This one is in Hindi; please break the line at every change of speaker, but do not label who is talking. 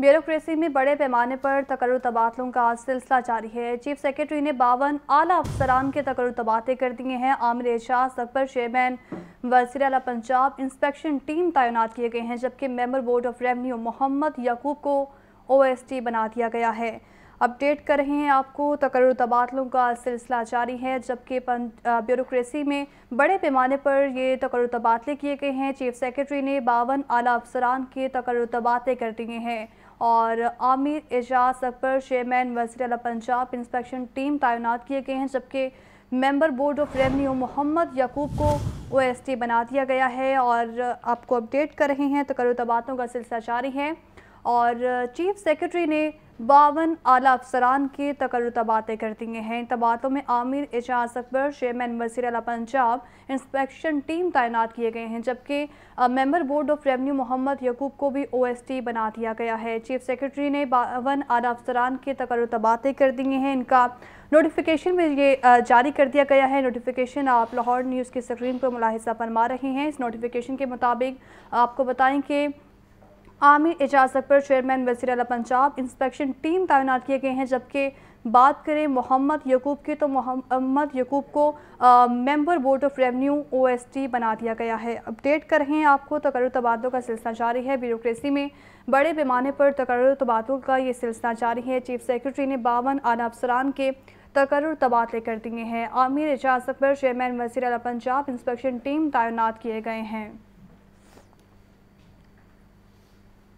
ब्यूरोक्रेसी में बड़े पैमाने पर तकर तबादलों का सिलसिला जारी है चीफ सेक्रेटरी ने बावन आला अफसरान के तकर तबादले कर दिए हैं आमिर एजाज अकबर चेयरमैन वजी अला पंजाब इंस्पेक्शन टीम तैनात किए गए हैं जबकि member board of revenue Mohammad Yakub को ओएसटी बना दिया गया है अपडेट कर रहे हैं आपको तकर तबादलों का सिलसिला जारी है जबकि ब्यूरोक्रेसी में बड़े पैमाने पर ये तकर तबादले किए गए हैं चीफ सेक्रेटरी ने बावन आला अफसरान के तकर तबादले कर दिए हैं और आमिर एजाज अकबर चेयरमैन वजी अला पंजाब इंस्पेक्शन टीम तैनात किए गए हैं जबकि member board of revenue Mohammad Yakub को ओएसटी बना दिया गया है और आपको अपडेट कर रहे हैं तकर तबादलों का सिलसिला जारी है और चीफ सेक्रेटरी ने बावन आला अफसरान के तकर तबाते कर दिए हैं तबातों में आमिर एजाज अकबर चेयरमैन वजीर अला पंजाब इंस्पेक्शन टीम तैनात किए गए हैं जबकि member board of revenue Mohammad Yakub को भी ओएसटी बना दिया गया है चीफ सेक्रेटरी ने बावन आला अफसरान के तकर तबाते कर दिए हैं इनका नोटिफिकेशन में ये जारी कर दिया गया है नोटिफिकेशन आप लाहौर न्यूज़ की स्क्रीन पर मुलाहिजा फरमा रहे हैं इस नोटिफिकेशन के मुताबिक आपको बताएँ कि आमिर इजाजत पर चेयरमैन वजीर अला पंजाब इंस्पेक्शन टीम तैनात किए गए हैं जबकि बात करें मोहम्मद यकूब की तो मोहम्मद यकूब को आ, member board of revenue OSD बना दिया गया है अपडेट कर रहे हैं आपको तकर तबादलों का सिलसिला जारी है ब्यूरोसी में बड़े पैमाने पर तकर तबादलों का ये सिलसिला जारी है चीफ सेक्रेटरी ने बावन आला अफसरान के तकर तबादले कर दिए हैं आमिर एजाज अकबर चेयरमैन वजी अला पंजाब इंस्पेक्शन टीम तैनात किए गए हैं